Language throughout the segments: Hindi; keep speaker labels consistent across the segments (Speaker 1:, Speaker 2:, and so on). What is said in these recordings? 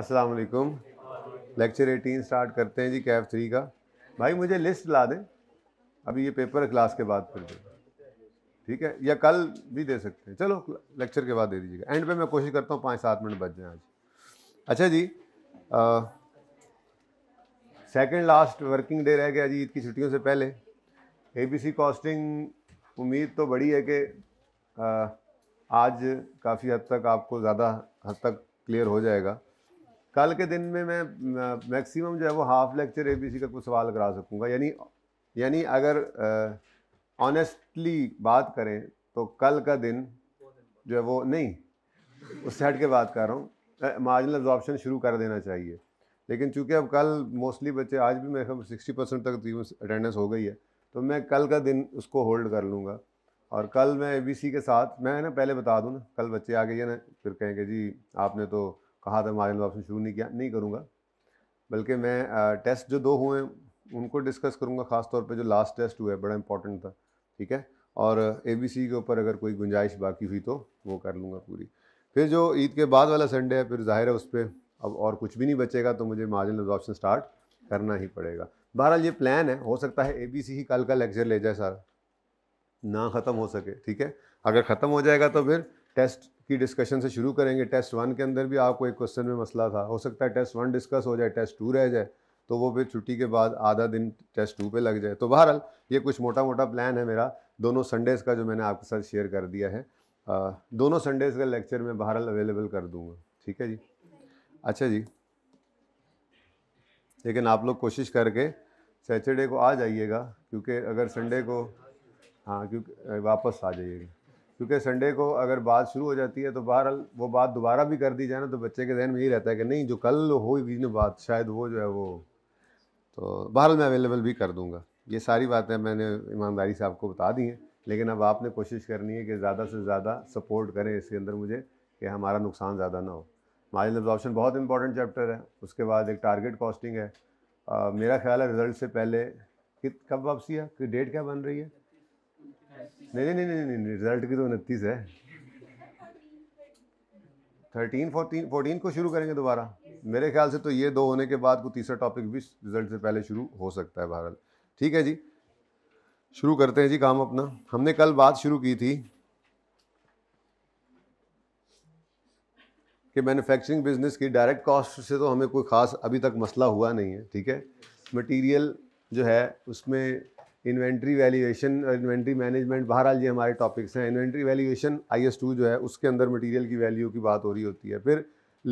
Speaker 1: अस्सलाम वालेकुम लेक्चर 18 स्टार्ट करते हैं जी कैफ थ्री का भाई मुझे लिस्ट ला दें अभी ये पेपर क्लास के बाद फिर दे ठीक है या कल भी दे सकते हैं चलो लेक्चर के बाद दे दीजिएगा एंड पे मैं कोशिश करता हूँ पाँच सात मिनट बच जाएँ आज अच्छा जी सेकंड लास्ट वर्किंग डे रह गया जी ईद की छुट्टियों से पहले सी कॉस्टिंग उम्मीद तो बड़ी है कि आज काफ़ी हद तक आपको ज़्यादा हद तक क्लियर हो जाएगा कल के दिन में मैं मैक्सिमम जो है वो हाफ लेक्चर एबीसी का कुछ सवाल करा सकूँगा यानी यानी अगर ऑनेस्टली बात करें तो कल का दिन जो है वो नहीं उससे हट के बात कर रहा हूँ मार्जिनल ऑप्शन शुरू कर देना चाहिए लेकिन चूंकि अब कल मोस्टली बच्चे आज भी मेरे ख्याल सिक्सटी परसेंट तक अटेंडेंस हो गई है तो मैं कल का दिन उसको होल्ड कर लूँगा और कल मैं ए के साथ मैं ना पहले बता दूँ ना कल बच्चे आ गए ना फिर कहेंगे जी आपने तो कहा था मारियल ऑप्शन शुरू नहीं किया नहीं करूँगा बल्कि मैं टेस्ट जो दो हुए उनको डिस्कस करूँगा ख़ास तौर जो लास्ट टेस्ट हुआ है बड़ा इंपॉर्टेंट था ठीक है और ए के ऊपर अगर कोई गुंजाइश बाकी हुई तो वो कर लूँगा पूरी फिर जो ईद के बाद वाला संडे है फिर जाहिर है उस पर अब और कुछ भी नहीं बचेगा तो मुझे मार्जिनल ऑप्शन स्टार्ट करना ही पड़ेगा बहरहाल ये प्लान है हो सकता है ए ही कल का लेक्चर ले जाए सारा ना ख़त्म हो सके ठीक है अगर ख़त्म हो जाएगा तो फिर टेस्ट की डिस्कशन से शुरू करेंगे टेस्ट वन के अंदर भी आपको एक क्वेश्चन में मसला था हो सकता है टेस्ट वन डिस्कस हो जाए टेस्ट टू रह जाए तो वो फिर छुट्टी के बाद आधा दिन टेस्ट टू पे लग जाए तो बहरहाल ये कुछ मोटा मोटा प्लान है मेरा दोनों संडेज़ का जो मैंने आपके साथ शेयर कर दिया है आ, दोनों संडेज़ का लेक्चर मैं बहरहाल अवेलेबल कर दूँगा ठीक है जी अच्छा जी लेकिन आप लोग कोशिश करके सैटरडे को आ जाइएगा क्योंकि अगर संडे को हाँ क्योंकि वापस आ जाइएगा क्योंकि संडे को अगर बात शुरू हो जाती है तो बहरहाल वो बात दोबारा भी कर दी जाए ना तो बच्चे के जहन में यही रहता है कि नहीं जो कल होगी ना बात शायद वो जो है वो तो बहरहाल मैं अवेलेबल भी कर दूँगा ये सारी बातें मैंने ईमानदारी से आपको बता दी हैं लेकिन अब आपने कोशिश करनी है कि ज़्यादा से ज़्यादा सपोर्ट करें इसके अंदर मुझे कि हमारा नुकसान ज़्यादा ना हो मार्जिन एब्जॉर्प्शन बहुत इंपॉर्टेंट चैप्टर है उसके बाद एक टारगेट कॉस्टिंग है आ, मेरा ख्याल है रिज़ल्ट से पहले कब वापसी है कि डेट क्या बन रही है नहीं नहीं नहीं नहीं रिजल्ट की तो उनतीस है थर्टीन फोर्टीन फोर्टीन को शुरू करेंगे दोबारा मेरे ख्याल से तो ये दो होने के बाद को तीसरा टॉपिक भी रिजल्ट से पहले शुरू हो सकता है बहरहाल ठीक है जी शुरू करते हैं जी काम अपना हमने कल बात शुरू की थी कि मैन्युफैक्चरिंग बिजनेस की डायरेक्ट कॉस्ट से तो हमें कोई ख़ास अभी तक मसला हुआ नहीं है ठीक है मटेरियल जो है उसमें इन्वेंट्री वैल्यूएशन इन्वेंट्री मैनेजमेंट बहरहाल ये हमारे टॉपिक्स हैं inventory valuation I S two जो है उसके अंदर मटेरियल की वैल्यू की बात हो रही होती है फिर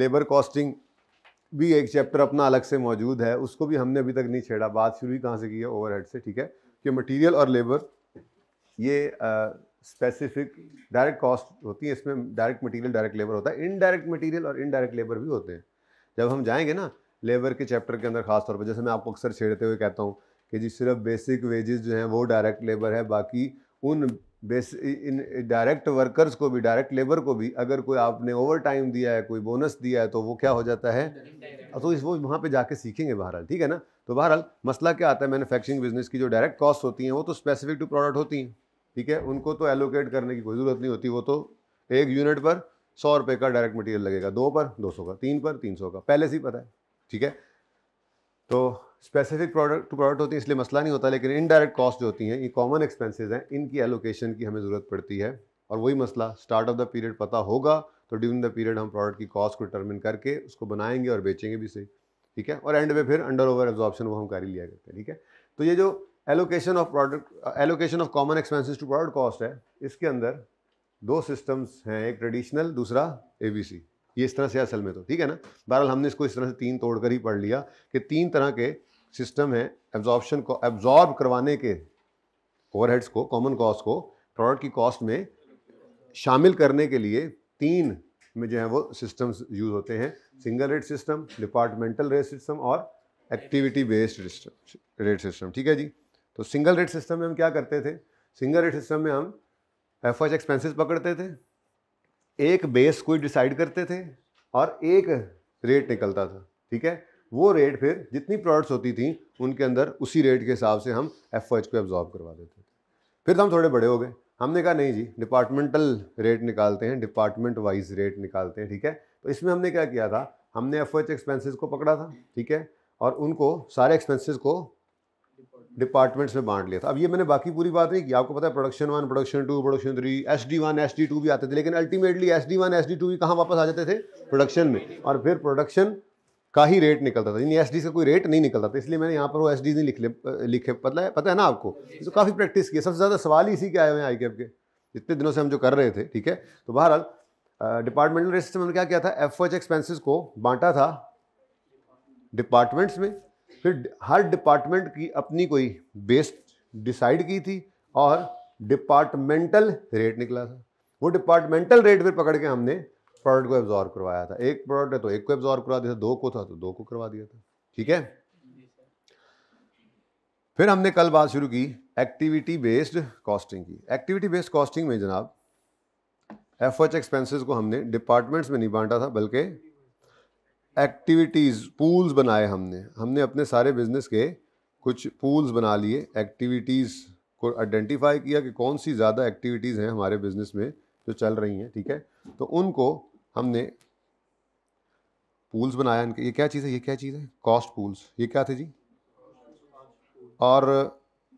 Speaker 1: लेबर कॉस्टिंग भी एक चैप्टर अपना अलग से मौजूद है उसको भी हमने अभी तक नहीं छेड़ा बात शुरू ही कहाँ से की है हेड से ठीक है कि मटीरियल और लेबर ये स्पेसिफिक डायरेक्ट कॉस्ट होती है इसमें डायरेक्ट मटीरियल डायरेक्ट लेबर होता है इनडायरेक्ट मटीरियल और इनडायरेक्ट लेबर भी होते हैं जब हम जाएंगे ना लेबर के चैप्टर के अंदर खासतौर पर जैसे मैं आपको अक्सर छेड़ते हुए कहता हूँ कि जी सिर्फ बेसिक वेजेस जो हैं वो डायरेक्ट लेबर है बाकी उन बेस इन डायरेक्ट वर्कर्स को भी डायरेक्ट लेबर को भी अगर कोई आपने ओवर टाइम दिया है कोई बोनस दिया है तो वो क्या हो जाता है तो इस वो वहाँ पे जाके सीखेंगे बहरहाल ठीक है ना तो बहरहाल मसला क्या आता है मैनुफैक्चरिंग बिजनेस की जो डायरेक्ट कॉस्ट होती हैं वो तो स्पेसिफिक टू प्रोडक्ट होती हैं ठीक है उनको तो एलोकेट करने की कोई ज़रूरत नहीं होती वो तो एक यूनिट पर सौ रुपये का डायरेक्ट मटीरियल लगेगा दो पर दो सौ का तीन पर तीन सौ का पहले से ही पता है ठीक है तो स्पेसिफिक प्रोडक्ट टू प्रोडक्ट होती है इसलिए मसला नहीं होता लेकिन इनडायरेक्ट कॉस्ट जो होती हैं ये कॉमन एक्सपेंसेस हैं इनकी एलोकेशन की हमें ज़रूरत पड़ती है और वही मसला स्टार्ट ऑफ द पीरियड पता होगा तो ड्यूरिंग द पीरियड हम प्रोडक्ट की कॉस्ट को डिटर्मिन करके उसको बनाएंगे और बेचेंगे भी सही ठीक है और एंड में फिर अंडर ओवर एब्जॉर्प्शन वो हम कार्य लिया करते हैं ठीक है तो ये जो allocation of product allocation of common expenses to product cost है इसके अंदर दो सिस्टम्स हैं एक ट्रेडिशनल दूसरा सी ये इस तरह से असल में तो ठीक है ना बहरहाल हमने इसको इस तरह से तीन तोड़कर ही पढ़ लिया कि तीन तरह के सिस्टम है एब्जॉर्प्शन को एब्जॉर्ब करवाने के ओवरहेड्स को कॉमन कॉस्ट को प्रोडक्ट की कॉस्ट में शामिल करने के लिए तीन में जो है वो सिस्टम्स यूज़ होते हैं single rate system departmental rate system और एक्टिविटी बेस्ड रेट सिस्टम ठीक है जी तो सिंगल रेट सिस्टम में हम क्या करते थे सिंगल रेट सिस्टम में हम एफ एच एक्सपेंसिस पकड़ते थे एक बेस कोई डिसाइड करते थे और एक रेट निकलता था ठीक है वो रेट फिर जितनी प्रोडक्ट्स होती थी उनके अंदर उसी रेट के हिसाब से हम एफ को एब्जॉर्व करवा देते थे फिर तो हम थोड़े बड़े हो गए हमने कहा नहीं जी डिपार्टमेंटल रेट निकालते हैं डिपार्टमेंट वाइज रेट निकालते हैं ठीक है तो इसमें हमने क्या किया था हमने एफ एक्सपेंसेस को पकड़ा था ठीक है और उनको सारे एक्सपेंसेस को डिपार्टमेंट्स में बांट लिया था अब ये मैंने बाकी पूरी बात नहीं की आपको पता है production one production two production three S D one S D two भी आते थे लेकिन ultimately S D one S D two भी कहाँ वापस आ जाते थे प्रोडक्शन में और फिर प्रोडक्शन का ही रेट निकलता था एस एस का कोई रेट नहीं निकलता था इसलिए मैंने यहाँ पर वो एस नहीं लिख लिखे पता है पता है ना आपको तो काफ़ी प्रैक्टिस की सबसे ज़्यादा सवाल इसी के आए हुए हैं आई के इतने दिनों से हम जो कर रहे थे ठीक है तो बहरहाल डिपार्टमेंटल रेट सिस्टम क्या किया था एफ एक्सपेंसिस को बांटा था डिपार्टमेंट्स में फिर हर डिपार्टमेंट की अपनी कोई बेस डिसाइड की थी और डिपार्टमेंटल रेट निकला था वो डिपार्टमेंटल रेट फिर पकड़ के हमने एक्सपर्ट को एब्जॉर्व करवाया था एक प्रोडक्ट है तो एक को एब्जॉर्व करवा दिया था दो को था तो दो को करवा दिया था ठीक है फिर हमने कल बात शुरू की एक्टिविटी बेस्ड कॉस्टिंग की एक्टिविटी बेस्ड कॉस्टिंग में जनाब एफ एच एक्सपेंसिस को हमने डिपार्टमेंट्स में नहीं बांटा था बल्कि एक्टिविटीज़ पूल्स बनाए हमने हमने अपने सारे बिजनेस के कुछ पूल्स बना लिए एक्टिविटीज़ को आइडेंटिफाई किया कि कौन सी ज़्यादा एक्टिविटीज़ हैं हमारे बिजनेस में जो चल रही हैं ठीक है तो उनको हमने पूल्स बनाया इनके ये क्या चीज़ है ये क्या चीज़ है कॉस्ट पूल्स ये क्या थे जी और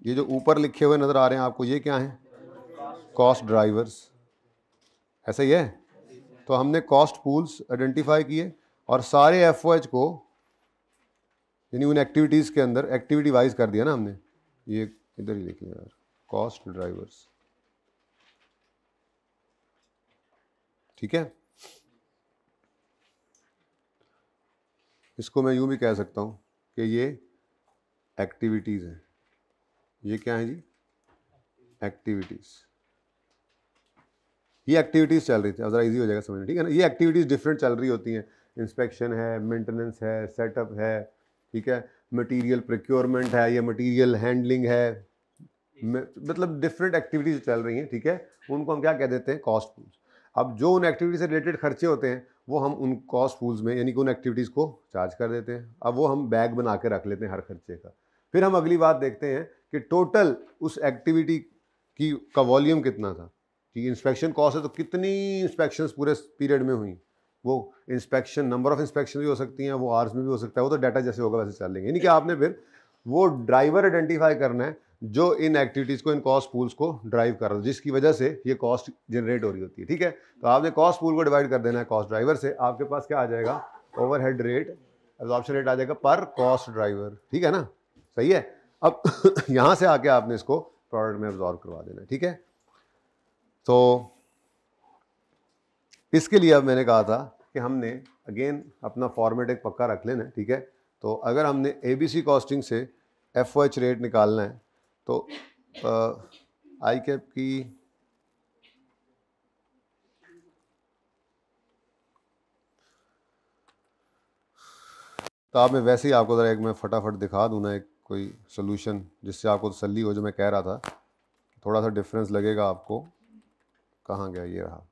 Speaker 1: ये जो ऊपर लिखे हुए नज़र आ रहे हैं आपको ये क्या हैं कॉस्ट ड्राइवर्स ऐसा ही है तो हमने कॉस्ट पूल्स आइडेंटिफाई किए और सारे एफ को यानी उन एक्टिविटीज़ के अंदर एक्टिविटी वाइज कर दिया ना हमने ये इधर ही लिखे यार कॉस्ट ड्राइवर्स ठीक है इसको मैं यूँ भी कह सकता हूँ कि ये एक्टिविटीज़ हैं ये क्या है जी एक्टिविटीज़ ये एक्टिविटीज़ चल रही थी अब ज़रा इजी हो जाएगा समझना ठीक है ना ये एक्टिविटीज़ डिफरेंट चल रही होती हैं इंस्पेक्शन है मेंटेनेंस है सेटअप है ठीक है मटेरियल प्रोक्योरमेंट है या मटेरियल हैंडलिंग है मतलब डिफरेंट एक्टिविटीज़ चल रही हैं ठीक है उनको हम क्या कह देते हैं कॉस्ट अब जो उन एक्टिविटी से रिलेटेड खर्चे होते हैं वो हम उन कॉस्ट पूल्स में यानी कि उन एक्टिविटीज़ को चार्ज कर देते हैं अब वो हम बैग बना के रख लेते हैं हर खर्चे का फिर हम अगली बात देखते हैं कि टोटल उस एक्टिविटी की का वॉल्यूम कितना था कि इंस्पेक्शन कॉस्ट है तो कितनी इंस्पेक्शंस पूरे पीरियड में हुई वो इंस्पेक्शन नंबर ऑफ इंस्पेक्शन भी हो सकती हैं वो आर्स में भी हो सकता है वो तो डाटा जैसे होगा वैसे चल लेंगे यानी कि आपने फिर वो ड्राइवर आइडेंटिफाई करना है जो इन एक्टिविटीज़ को इन कॉस्ट पूल्स को ड्राइव कर रहा है जिसकी वजह से ये कॉस्ट जनरेट हो रही होती है ठीक है तो आपने कॉस्ट पूल को डिवाइड कर देना है कॉस्ट ड्राइवर से आपके पास क्या आ जाएगा ओवरहेड रेट एब्जॉर्प्शन रेट आ जाएगा पर कॉस्ट ड्राइवर ठीक है ना सही है अब यहाँ से आके आपने इसको प्रोडक्ट में एब्जॉर्व करवा देना ठीक है तो इसके लिए अब मैंने कहा था कि हमने अगेन अपना फॉर्मेट एक पक्का रख लेना ठीक है तो अगर हमने ए बी सी कॉस्टिंग से एफ ओ एच रेट निकालना है तो आई कैप की तो आप में वैसे ही आपको ज़रा एक मैं फटाफट दिखा दूँ ना एक कोई सोल्यूशन जिससे आपको तसली हो जो मैं कह रहा था थोड़ा सा डिफरेंस लगेगा आपको कहाँ गया ये रहा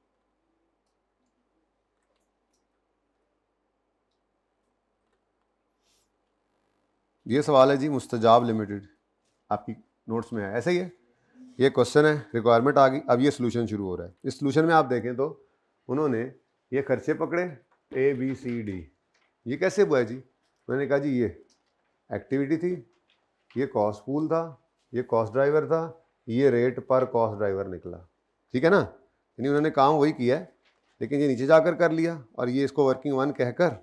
Speaker 1: ये सवाल है जी मुस्तजाब लिमिटेड आपकी नोट्स में आया ऐसे ही है ये क्वेश्चन है रिक्वायरमेंट आ गई अब ये सोल्यूशन शुरू हो रहा है इस सोल्यूशन में आप देखें तो उन्होंने ये खर्चे पकड़े ए बी सी डी ये कैसे हुआ है जी मैंने कहा जी ये एक्टिविटी थी ये कॉस्ट पूल था ये कॉस्ट ड्राइवर था ये रेट पर कॉस्ट ड्राइवर निकला ठीक है ना यानी उन्होंने काम वही किया है लेकिन ये नीचे जाकर कर लिया और ये इसको वर्किंग वन कहकर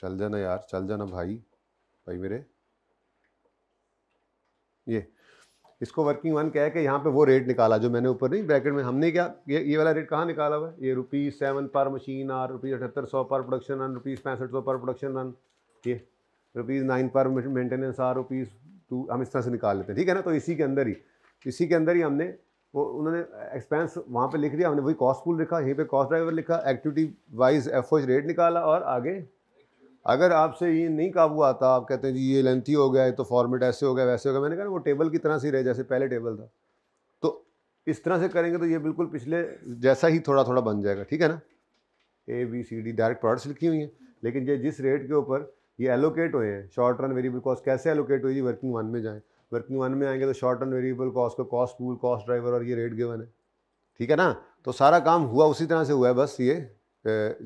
Speaker 1: चल जाना यार चल जाना भाई भाई मेरे ये इसको वर्किंग वन क्या है कि यहाँ पे वो रेट निकाला जो मैंने ऊपर नहीं ब्रैकेट में हमने क्या ये ये वाला रेट कहाँ निकाला हुआ है ये rupees seven per machine hour rupees अठहत्तर सौ पर प्रोडक्शन रन रुपीज़ पैंसठ सौ पर प्रोडक्शन रन ये rupees nine per maintenance hour rupees two हम इस तरह से निकाल लेते हैं ठीक है ना तो इसी के अंदर ही इसी के अंदर ही हमने वो उन्होंने एक्सपेंस वहाँ पर लिख दिया हमने वही कॉस्ट पूल लिखा यहीं पर कॉस्ट ड्राइवर लिखा एक्टिविटी वाइज एफ रेट निकाला और आगे अगर आपसे ये नहीं काबू आता आप कहते हैं जी ये लेंथी हो गया तो फॉर्मेट ऐसे हो गया वैसे हो गया मैंने कहा वो टेबल की तरह से रहे जैसे पहले टेबल था तो इस तरह से करेंगे तो ये बिल्कुल पिछले जैसा ही थोड़ा थोड़ा बन जाएगा ठीक है ना A B C D direct products लिखी हुई हैं लेकिन ये जिस रेट के ऊपर ये एलोकेट हुए हैं शॉर्ट रन वेरिएबल कॉस्ट कैसे एलोकेट हुई जी वर्किंग वन में जाएँ वर्किंग वन में आएंगे तो शॉर्ट रन वेरिएबल कॉस्ट का कॉस्ट पूल कॉस्ट ड्राइवर और ये रेट गिवन है ठीक है ना तो सारा काम हुआ उसी तरह से हुआ है बस ये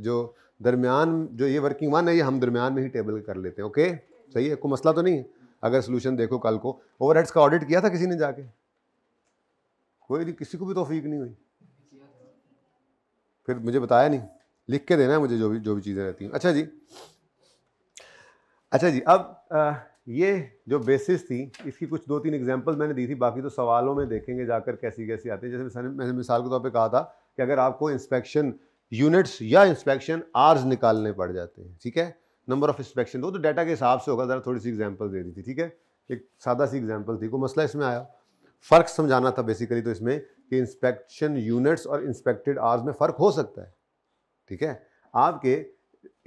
Speaker 1: जो दरमियान जो ये वर्किंग वन है ये हम दरमियान में ही टेबल कर लेते हैं ओके सही है कोई मसला तो नहीं है अगर सोल्यूशन देखो कल को ओवरहेड्स का ऑडिट किया था किसी ने जाके कोई नहीं किसी को भी तोफीक नहीं हुई फिर मुझे बताया नहीं लिख के देना है मुझे जो भी जो भी चीज़ें रहती हैं अच्छा जी अच्छा जी अब आ, ये जो बेसिस थी इसकी कुछ दो तीन एग्जांपल मैंने दी थी बाकी तो सवालों में देखेंगे जाकर कैसी कैसी आती है जैसे मैंने मिसाल के तौर पर कहा था कि अगर आपको इंस्पेक्शन यूनिट्स या इंस्पेक्शन आर्स निकालने पड़ जाते हैं ठीक है नंबर ऑफ इंस्पेक्शन वो तो डाटा के हिसाब से होगा ज़रा थोड़ी सी एग्जाम्पल दे दी थी ठीक है एक सादा सी एग्जाम्पल थी कोई मसला इसमें आया फ़र्क समझाना था बेसिकली तो इसमें कि इंस्पेक्शन यूनिट्स और इंस्पेक्टेड आर्स में फ़र्क हो सकता है ठीक है आपके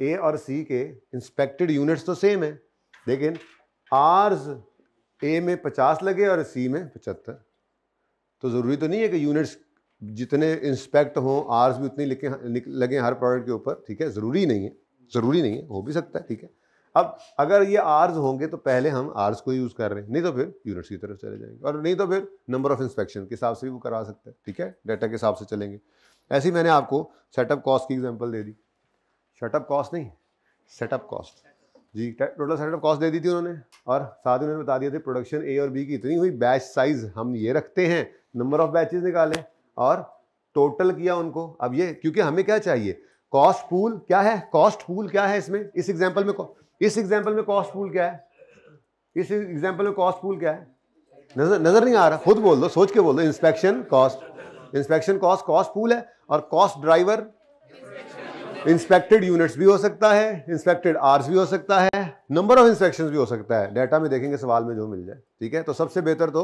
Speaker 1: ए और सी के इंस्पेक्टेड यूनिट्स तो सेम है लेकिन आर्स ए में पचास लगे और सी में पचहत्तर तो ज़रूरी तो नहीं है कि यूनिट्स जितने इंस्पेक्ट हों आर्स भी उतनी लिखे लगे हर प्रोडक्ट के ऊपर ठीक है ज़रूरी नहीं है ज़रूरी नहीं है हो भी सकता है ठीक है अब अगर ये आर्स होंगे तो पहले हम आर्स को यूज़ कर रहे हैं नहीं तो फिर यूनिट्स की तरफ चले जाएंगे और नहीं तो फिर नंबर ऑफ इंस्पेक्शन के हिसाब से भी वो करवा सकते हैं ठीक है डाटा के हिसाब से चलेंगे ऐसे ही मैंने आपको सेटअप कॉस्ट की एग्जाम्पल दे दी शटअप कॉस्ट नहीं सेटअप कॉस्ट जी टोटल सेटअप कॉस्ट दे दी थी उन्होंने और साथ ही उन्होंने बता दिया था प्रोडक्शन ए और बी की इतनी हुई बैच साइज़ हम ये रखते हैं नंबर ऑफ़ बैचेज़ निकालें और टोटल किया उनको अब ये क्योंकि हमें क्या चाहिए कॉस्ट पूल क्या है कॉस्ट पूल क्या है इसमें इस एग्जाम्पल में इस एग्जाम्पल में कॉस्ट पूल क्या है इस एग्जाम्पल में कॉस्ट पूल क्या है नजर नजर नहीं आ रहा खुद बोल दो सोच के बोल दो inspection cost inspection cost cost pool है और कॉस्ट ड्राइवर इंस्पेक्टेड यूनिट्स भी हो सकता है इंस्पेक्टेड आर्स भी हो सकता है नंबर ऑफ इंस्पेक्शन भी हो सकता है डाटा में देखेंगे सवाल में जो मिल जाए ठीक है तो सबसे बेहतर तो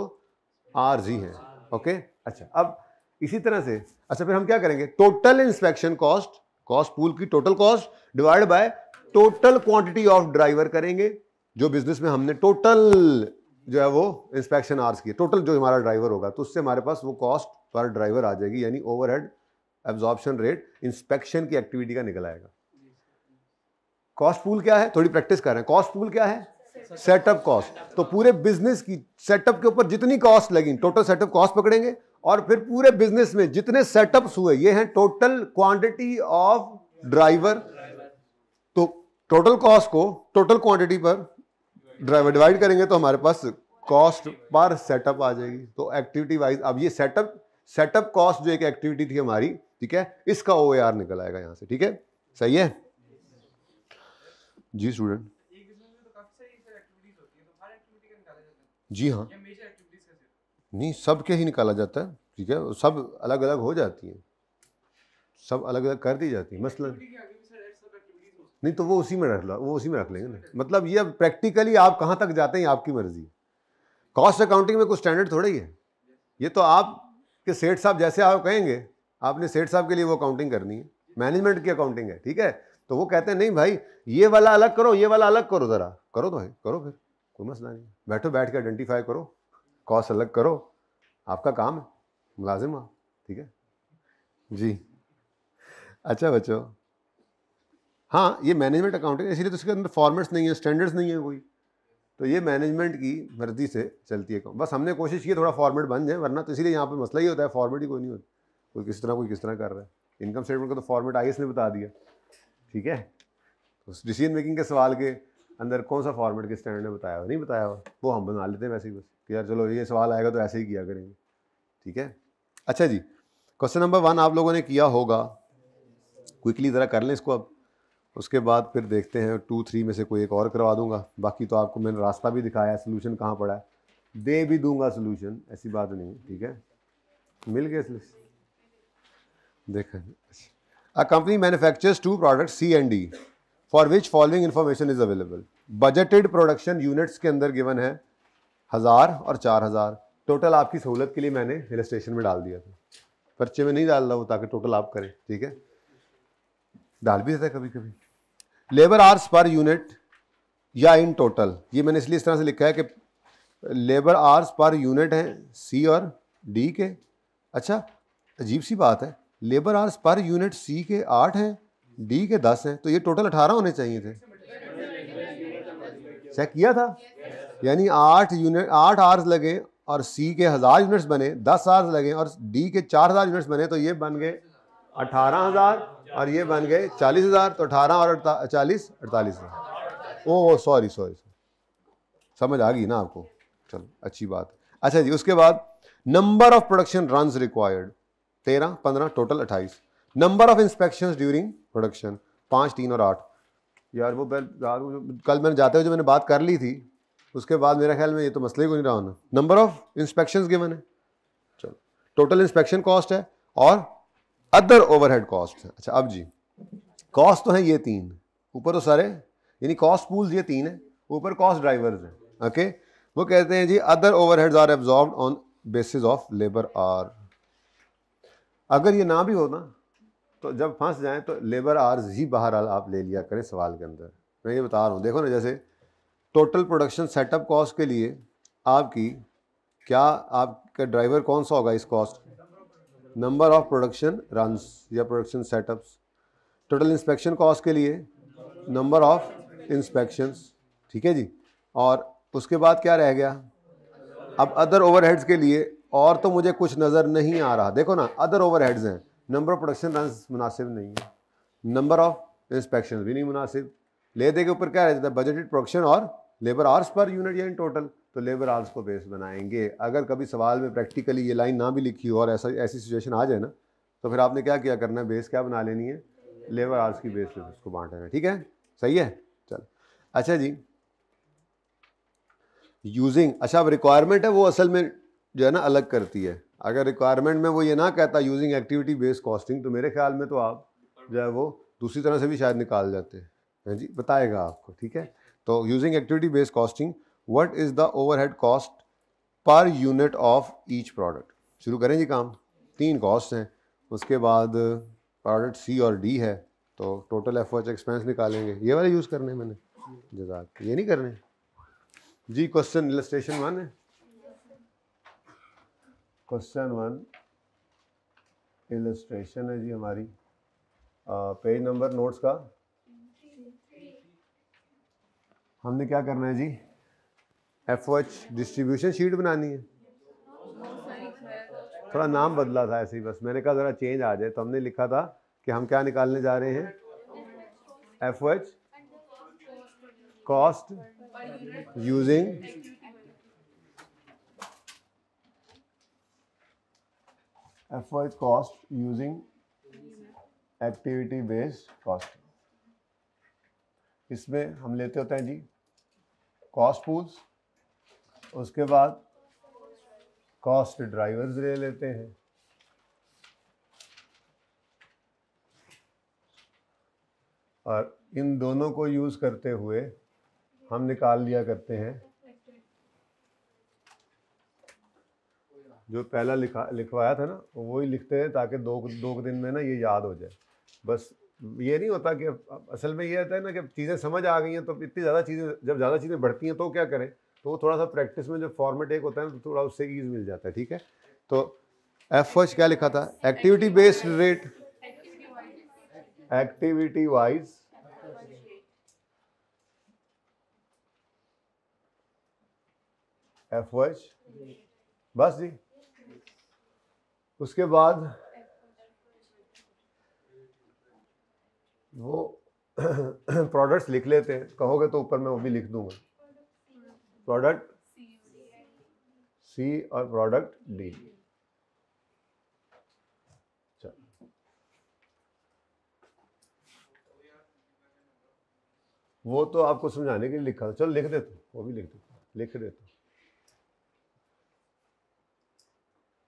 Speaker 1: आर्स ही है ओके अच्छा अब इसी तरह से अच्छा फिर हम क्या करेंगे total inspection cost cost pool की total cost divide by total quantity of driver करेंगे जो बिजनेस में हमने टोटल जो है वो इंस्पेक्शन आर्स की टोटल जो हमारा ड्राइवर होगा तो उससे हमारे पास वो कॉस्ट पर ड्राइवर आ जाएगी यानी ओवरहेड एब्जॉर्प्शन रेट इंस्पेक्शन की एक्टिविटी का निकल आएगा कॉस्ट पूल क्या है थोड़ी प्रैक्टिस कर रहे हैं कॉस्ट पूल क्या है सेटअप कॉस्ट तो पूरे बिजनेस की सेटअप के ऊपर जितनी कॉस्ट लगी टोटल सेटअप कॉस्ट पकड़ेंगे और फिर पूरे बिजनेस में जितने सेटअप्स हुए ये हैं टोटल क्वांटिटी ऑफ ड्राइवर तो टोटल कॉस्ट को टोटल क्वांटिटी पर ड्राइवर डिवाइड करेंगे तो हमारे पास कॉस्ट पर सेटअप आ जाएगी तो एक्टिविटी वाइज अब ये सेटअप सेटअप कॉस्ट जो एक एक्टिविटी थी हमारी ठीक है इसका ओ निकल आएगा यहाँ से ठीक है सही है जी स्टूडेंट तो तो जी हाँ नहीं सब के ही निकाला जाता है ठीक है सब अलग अलग हो जाती है सब अलग अलग कर दी जाती है मसलन नहीं तो वो उसी में रख लो वो उसी में रख लेंगे ना मतलब ये प्रैक्टिकली आप कहाँ तक जाते हैं आपकी मर्जी कॉस्ट अकाउंटिंग में कुछ स्टैंडर्ड थोड़ा ही है ये तो आप के सेठ साहब जैसे आप कहेंगे आपने सेठ साहब के लिए वो अकाउंटिंग करनी है मैनेजमेंट की अकाउंटिंग है ठीक है तो वो कहते हैं नहीं भाई ये वाला अलग करो ये वाला अलग करो ज़रा करो तो है करो फिर कोई मसला नहीं बैठो बैठ के आइडेंटिफाई करो कॉस्ट अलग करो आपका काम है मुलाजिम हो ठीक है जी अच्छा बच्चों हाँ ये मैनेजमेंट अकाउंटिंग इसीलिए तो उसके अंदर फॉर्मेट्स नहीं है स्टैंडर्ड्स नहीं है कोई तो ये मैनेजमेंट की मर्जी से चलती है बस हमने कोशिश की थोड़ा फॉर्मेट बन जाए वरना तो इसीलिए यहाँ पर मसला ही होता है फॉर्मेट ही कोई नहीं होता कोई किस तरह कोई किस तरह कर रहा है इनकम स्टेटमेंट का तो फॉर्मेट आई ने बता दिया ठीक है उस डिसीजन मेकिंग के सवाल के अंदर कौन सा फॉर्मेट किस स्टैंडर्ड ने बताया हुआ नहीं बताया हुआ वो हम बना लेते हैं वैसे ही बस कि यार चलो ये सवाल आएगा तो ऐसे ही किया करेंगे ठीक है अच्छा जी क्वेश्चन नंबर वन आप लोगों ने किया होगा क्विकली ज़रा कर लें इसको अब उसके बाद फिर देखते हैं टू थ्री में से कोई एक और करवा दूंगा बाकी तो आपको मैंने रास्ता भी दिखाया है सोल्यूशन कहाँ पड़ा है दे भी दूंगा सोल्यूशन ऐसी बात नहीं ठीक है मिल गया देखा a company manufactures two product C and D for which following information is available budgeted production units के अंदर गिवन है हज़ार और चार हज़ार टोटल आपकी सहूलत के लिए मैंने रजिस्ट्रेशन में डाल दिया था पर्चे में नहीं डाल रहा हूँ ताकि टोटल आप करें ठीक है डाल भी देता है कभी कभी लेबर आर्स पर यूनिट या इन टोटल ये मैंने इसलिए इस तरह से लिखा है कि लेबर आर्स पर यूनिट है सी और डी के अच्छा अजीब सी बात है labour hours per unit C के आठ हैं डी के दस हैं तो ये टोटल अठारह होने चाहिए थे चेक किया था यानी आठ यूनिट आठ आर्स लगे और सी के हज़ार यूनिट्स बने दस आर्स लगे और डी के चार हज़ार यूनिट्स बने तो ये बन गए अठारह हज़ार और ये बन गए चालीस हज़ार तो अठारह और चालीस अड़तालीस हज़ार ओ सॉरी सॉरी समझ आ गई ना आपको चलो अच्छी बात अच्छा जी उसके बाद number of production run required तेरह पंद्रह टोटल अट्ठाईस number of inspection during production पाँच तीन और आठ यार वो बैल कल मैंने जाते हुए जो मैंने बात कर ली थी उसके बाद मेरे ख्याल में ये तो मसले ही नहीं रहा होना नंबर ऑफ इंस्पेक्शन गिवन है चलो टोटल इंस्पेक्शन कॉस्ट है और अदर ओवरहेड कॉस्ट है अच्छा अब जी कॉस्ट तो है ये तीन ऊपर तो सारे यानी कॉस्ट पूल्स ये तीन है ऊपर कॉस्ट ड्राइवर्स हैं ओके वो कहते हैं जी other overheads are absorb on basis of labour hour अगर ये ना भी हो ना तो जब फंस जाएँ तो लेबर आर्ज ही बाहर आप ले लिया करें सवाल के अंदर मैं ये बता रहा हूँ देखो ना जैसे टोटल प्रोडक्शन सेटअप कॉस्ट के लिए आपकी क्या आपका ड्राइवर कौन सा होगा इस cost number of production run या production setups total inspection cost के लिए नंबर ऑफ इंस्पेक्शंस ठीक है जी और उसके बाद क्या रह गया अब अदर ओवरहेड्स के लिए और तो मुझे कुछ नज़र नहीं आ रहा देखो ना अदर ओवरहेड्स हैं नंबर ऑफ प्रोडक्शन रन मुनासिब नहीं है नंबर ऑफ इंस्पेक्शन भी नहीं मुनासिब लेदे के ऊपर क्या रहता है बजटेड प्रोडक्शन और लेबर आर्स पर यूनिट या इन टोटल तो लेबर आर्स को बेस बनाएंगे अगर कभी सवाल में प्रैक्टिकली ये लाइन ना भी लिखी हो और ऐसा ऐसी सिचुएशन आ जाए ना तो फिर आपने क्या किया करना है बेस क्या बना लेनी है लेबर आर्स की बेस पे उसको बांट लेना ठीक है सही है चल अच्छा जी यूजिंग अच्छा अब रिक्वायरमेंट है वो असल में जो है ना अलग करती है अगर रिक्वायरमेंट में वो ये ना कहता यूजिंग एक्टिविटी बेस्ड कॉस्टिंग तो मेरे ख्याल में तो आप जो है वो दूसरी तरह से भी शायद निकाल जाते हैं जी बताएगा आपको ठीक है तो using activity based costing what is the overhead cost per unit of each product शुरू करें जी काम तीन कॉस्ट हैं उसके बाद प्रोडक्ट सी और डी है तो टोटल एफ एच एक्सपेंस निकालेंगे ये वाले यूज़ करने मैंने जजाक ये नहीं करने जी क्वेश्चन स्टेशन वन है क्वेश्चन वन इलस्ट्रेशन है जी हमारी पेज नंबर नोट्स का हमने क्या करना है जी एफ एच डिस्ट्रीब्यूशन शीट बनानी है थोड़ा नाम बदला था ऐसे ही बस मैंने कहा ज़रा चेंज आ जाए तो हमने लिखा था कि हम क्या निकालने जा रहे हैं F H cost using FY cost using activity based costing इसमें हम लेते होते हैं जी कॉस्ट पूल्स उसके बाद कॉस्ट ड्राइवर्स ले लेते हैं और इन दोनों को यूज़ करते हुए हम निकाल लिया करते हैं जो पहला लिखा लिखवाया था ना वही लिखते हैं ताकि दो दो दिन में ना ये याद हो जाए बस ये नहीं होता कि असल में ये रहता है ना कि चीज़ें समझ आ गई हैं तो इतनी ज़्यादा चीज़ें जब ज़्यादा चीज़ें बढ़ती हैं तो क्या करें तो थोड़ा सा प्रैक्टिस में जो फॉर्मेट एक होता है ना तो थोड़ा उससे ईज मिल जाता है ठीक है तो एफ वर्ष क्या लिखा था activity based rate activity wise F वर्ष बस जी उसके बाद वो प्रोडक्ट्स लिख लेते हैं कहोगे तो ऊपर मैं वो भी लिख दूंगा प्रोडक्ट सी और प्रोडक्ट डी वो तो आपको समझाने के लिए लिखा चलो लिख देते वो भी लिख देते लिख देते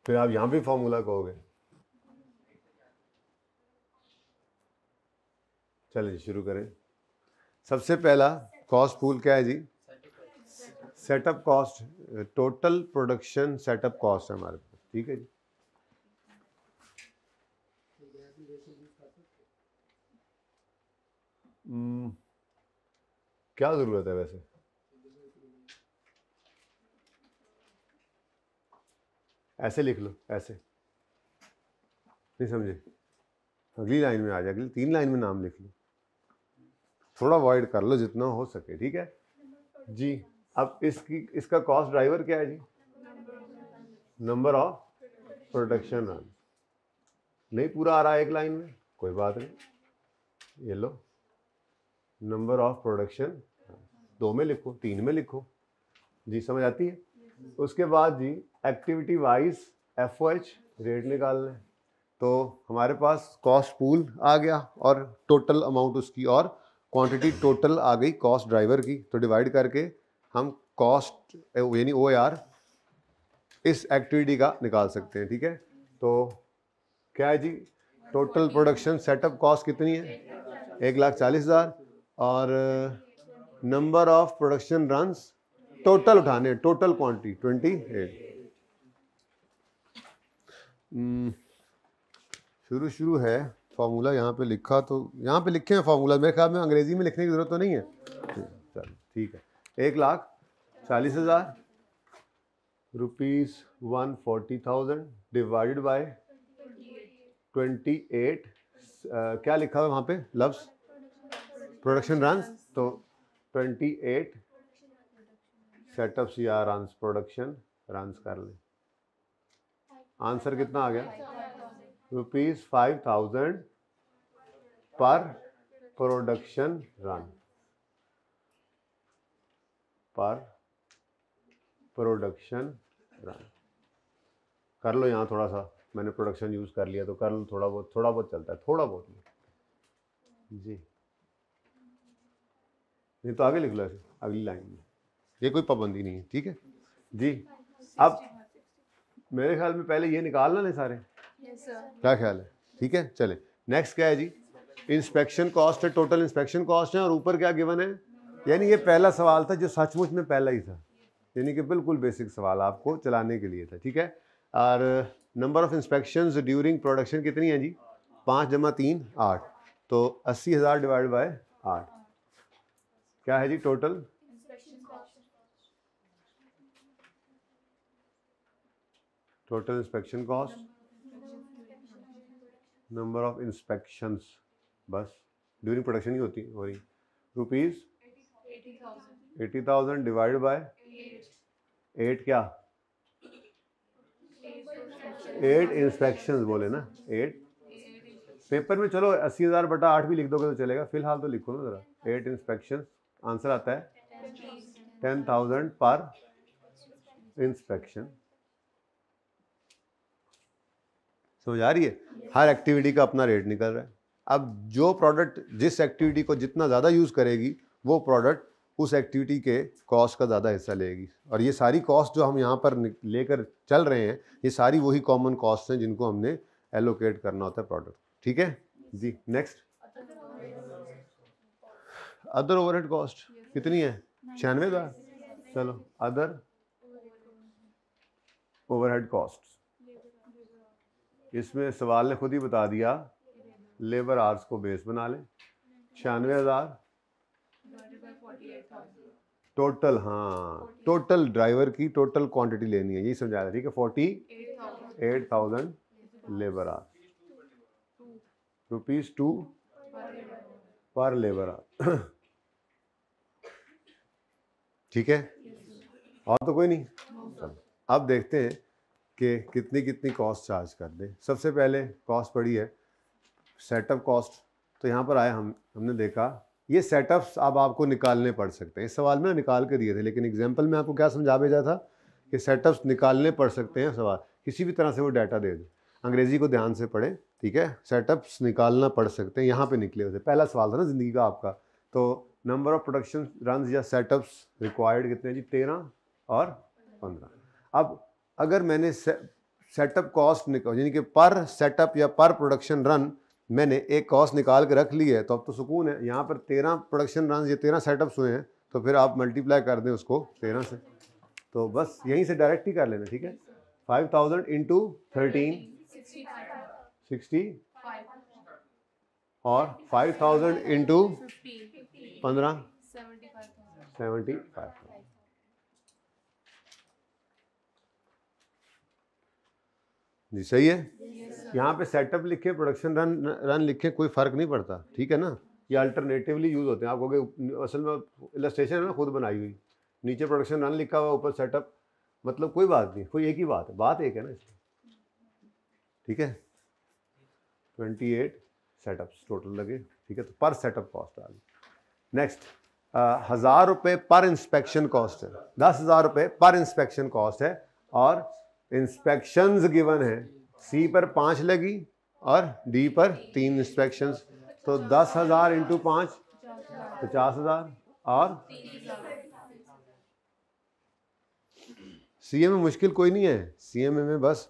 Speaker 1: फिर आप यहां भी फॉर्मूला कहोगे चलिए शुरू करें सबसे पहला कॉस्ट पूल क्या है जी setup cost total production setup cost है हमारे पास ठीक है जी हम्म, क्या ज़रूरत है वैसे ऐसे लिख लो ऐसे नहीं समझे अगली लाइन में आ जाए अगली तीन लाइन में नाम लिख लो थोड़ा अवॉइड कर लो जितना हो सके ठीक है जी अब इसकी इसका कॉस्ट ड्राइवर क्या है जी नंबर ऑफ प्रोडक्शन रन नहीं पूरा आ रहा है एक लाइन में कोई बात नहीं ये लो नंबर ऑफ प्रोडक्शन दो में लिखो तीन में लिखो जी समझ आती है उसके बाद जी activity wise F H rate निकालना लें तो हमारे पास कॉस्ट पूल आ गया और टोटल अमाउंट उसकी और क्वांटिटी टोटल आ गई कॉस्ट ड्राइवर की तो डिवाइड करके हम कॉस्ट यानी ओ आर इस एक्टिविटी का निकाल सकते हैं ठीक है तो क्या है जी टोटल प्रोडक्शन सेटअप कॉस्ट कितनी है एक लाख चालीस हज़ार और number of production runs total उठाने टोटल क्वांटिटी ट्वेंटी एट शुरू शुरू है फार्मूला यहाँ पे लिखा तो यहाँ पे लिखे हैं फार्मूला मेरे ख्याल में अंग्रेजी में लिखने की ज़रूरत तो नहीं है चलो ठीक है एक लाख चालीस हज़ार rupees one forty thousand divided by twenty eight क्या लिखा है वहाँ पे लव्स प्रोडक्शन रन तो ट्वेंटी एट सेटअप्स या रंस प्रोडक्शन रंस कर लें आंसर कितना आ गया rupees five thousand per production run per production run कर लो यहाँ थोड़ा सा मैंने प्रोडक्शन यूज़ कर लिया तो कर लो थोड़ा बहुत थोड़ा बहुत चलता है थोड़ा बहुत नहीं जी नहीं तो आगे लिख लो ऐसे अगली लाइन में ये कोई पाबंदी नहीं है ठीक है जी अब मेरे ख्याल में पहले ये निकालना है सारे क्या ख्याल है ठीक है चले नेक्स्ट क्या है जी इंस्पेक्शन कॉस्ट है टोटल इंस्पेक्शन कॉस्ट है और ऊपर क्या गिवन है यानी ये पहला सवाल था जो सचमुच में पहला ही था यानी कि बिल्कुल बेसिक सवाल आपको चलाने के लिए था ठीक है और number of inspection during production कितनी है जी पाँच जमा तीन आठ तो अस्सी हज़ार डिवाइड बाय आठ क्या है जी total total inspection cost number of inspection बस ड्यूरिंग प्रोडक्शन ही होती हो रही rupees eighty thousand divide by eight क्या एट इंस्पेक्शन बोले ना एट पेपर में चलो अस्सी हज़ार बटा आठ भी लिख दोगे तो चलेगा फिलहाल तो लिखो ना ज़रा एट इंस्पेक्शन आंसर आता है टेन थाउजेंड पर इंस्पेक्शन समझ आ रही है हर एक्टिविटी का अपना रेट निकल रहा है अब जो प्रोडक्ट जिस एक्टिविटी को जितना ज़्यादा यूज़ करेगी वो प्रोडक्ट उस एक्टिविटी के कॉस्ट का ज़्यादा हिस्सा लेगी और ये सारी कॉस्ट जो हम यहाँ पर लेकर चल रहे हैं ये सारी वही कॉमन कॉस्ट हैं जिनको हमने एलोकेट करना होता है प्रोडक्ट ठीक है जी नेक्स्ट अदर ओवरहेड कॉस्ट कितनी है छियानवे हज़ार चलो अदर ओवरहेड कॉस्ट इसमें सवाल ने खुद ही बता दिया लेबर आर्स को बेस बना लें छियानवे हज़ार टोटल हाँ टोटल ड्राइवर की टोटल क्वांटिटी लेनी है यही समझा रहा ठीक है forty eight thousand labour hour rupees two per labour hour ठीक है और तो कोई नहीं अब देखते हैं कि कितनी कितनी कॉस्ट चार्ज कर दें सबसे पहले कॉस्ट पड़ी है सेटअप कॉस्ट तो यहाँ पर आए हम हमने देखा ये सेटअप्स अब आप आपको निकालने पड़ सकते हैं इस सवाल में निकाल के दिए थे लेकिन एग्जाम्पल में आपको क्या समझा भेजा था कि सेटअप्स निकालने पड़ सकते हैं सवाल किसी भी तरह से वो डाटा दे दें अंग्रेजी को ध्यान से पढ़ें ठीक है सेटअप्स निकालना पड़ सकते हैं यहाँ पे निकले हुए थे पहला सवाल था ना ज़िंदगी का आपका तो नंबर ऑफ प्रोडक्शन रन या सेटअप्स रिक्वायर्ड कितने जी तेरह और पंद्रह अब अगर मैंने सेटअप कॉस्ट निकाल यानी कि पर सेटअप या पर प्रोडक्शन रन मैंने एक कॉस्ट निकाल के रख ली है तो अब तो सुकून है यहाँ पर तेरह प्रोडक्शन रन या तेरह सेटअप्स हुए हैं तो फिर आप मल्टीप्लाई कर दें उसको तेरह से तो बस यहीं से डायरेक्ट ही कर लेना ठीक है five thousand into thirteen sixty और फाइव थाउजेंड इंटू पंद्रह सेवेंटी फाइव जी सही है यहाँ पे सेटअप लिखे प्रोडक्शन रन रन लिखे कोई फ़र्क नहीं पड़ता ठीक है ना ये अल्टरनेटिवली यूज़ होते हैं आप कहोगे असल में इलस्ट्रेशन है ना खुद बनाई हुई नीचे प्रोडक्शन रन लिखा हुआ ऊपर सेटअप मतलब कोई बात नहीं कोई एक ही बात है बात एक है ना इसकी ठीक है ट्वेंटी एट सेटअप्स टोटल लगे ठीक है तो पर सेटअप कॉस्ट आ गई नेक्स्ट हज़ार रुपये पर इंस्पेक्शन कॉस्ट है दस हज़ार रुपये पर इंस्पेक्शन कॉस्ट है और इंस्पेक्शंस गिवन है सी पर पाँच लगी और डी पर तीन इंस्पेक्शंस तो दस हज़ार इंटू पाँच पचास हज़ार और सी में मुश्किल कोई नहीं है सी में बस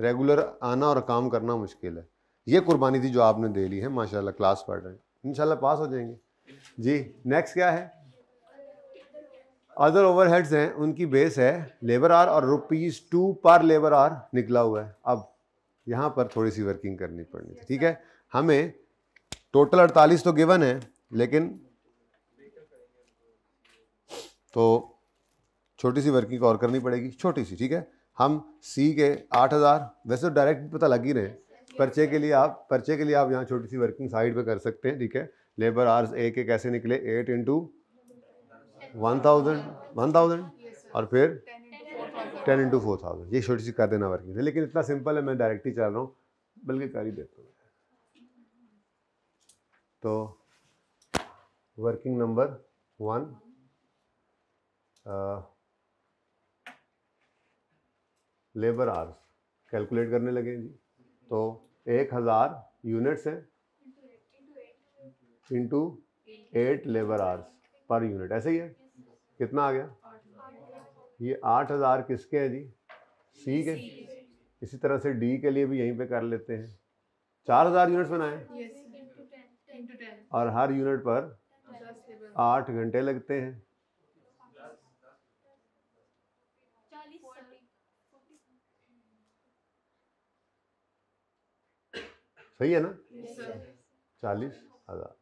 Speaker 1: रेगुलर आना और काम करना मुश्किल है ये कुर्बानी थी जो आपने दे ली है माशाल्लाह क्लास पढ़ रहे हैं इंशाल्लाह पास हो जाएंगे जी नेक्स्ट क्या है अदर ओवरहेड्स हैं उनकी बेस है लेबर आर और rupees two per labour hour निकला हुआ है अब यहाँ पर थोड़ी सी वर्किंग करनी पड़नी थी ठीक है हमें टोटल अड़तालीस तो गिवन है लेकिन तो छोटी सी वर्किंग और करनी पड़ेगी छोटी सी ठीक है हम सी के आठ हज़ार वैसे तो डायरेक्ट पता लग ही रहे पर्चे के लिए आप पर्चे के लिए आप यहाँ छोटी सी वर्किंग साइड पर कर सकते हैं ठीक है लेबर आर्स ए के कैसे निकले eight into one thousand one thousand और फिर टेन इंटू फोर थाउजेंड ये छोटी सी कर देना वर्किंग से लेकिन इतना सिंपल है मैं डायरेक्ट ही चल रहा हूँ बल्कि कर ही देता हूँ तो working number one labour hours calculate करने लगे जी तो एक हज़ार यूनिट्स हैं into eight labour hours per unit ऐसे ही है कितना आ गया ये आठ हज़ार किसके हैं जी सी के इसी तरह से डी के लिए भी यहीं पे कर लेते हैं चार हज़ार यूनिट्स बनाए और हर यूनिट पर आठ घंटे लगते हैं सही है ना चालीस हज़ार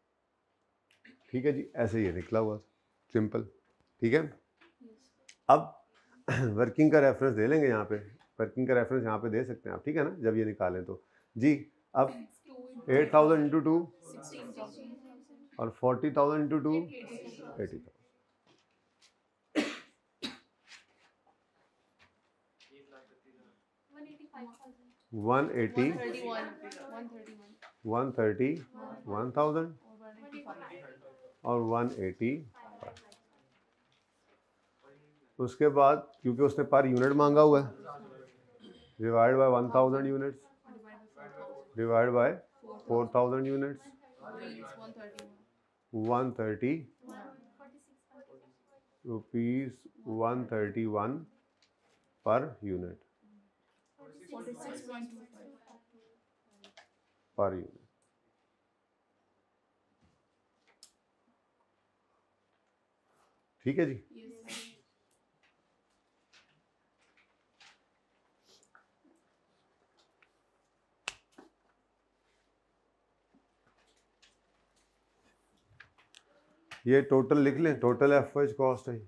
Speaker 1: ठीक है जी ऐसे ये निकला हुआ सिंपल ठीक है अब वर्किंग का रेफरेंस दे लेंगे यहाँ पे वर्किंग का रेफरेंस यहाँ पे दे सकते हैं आप ठीक है ना जब ये निकालें तो जी अब एट थाउजेंड इंटू टू और forty thousand into two eighty thousand one eighty
Speaker 2: one thirty one thousand
Speaker 1: और 180 उसके बाद क्योंकि उसने पर यूनिट मांगा हुआ है divide by 1000 units divide by 4000 units 130 rupees one per unit per unit ठीक है जी ये टोटल लिख लें टोटल एफ एच कॉस्ट है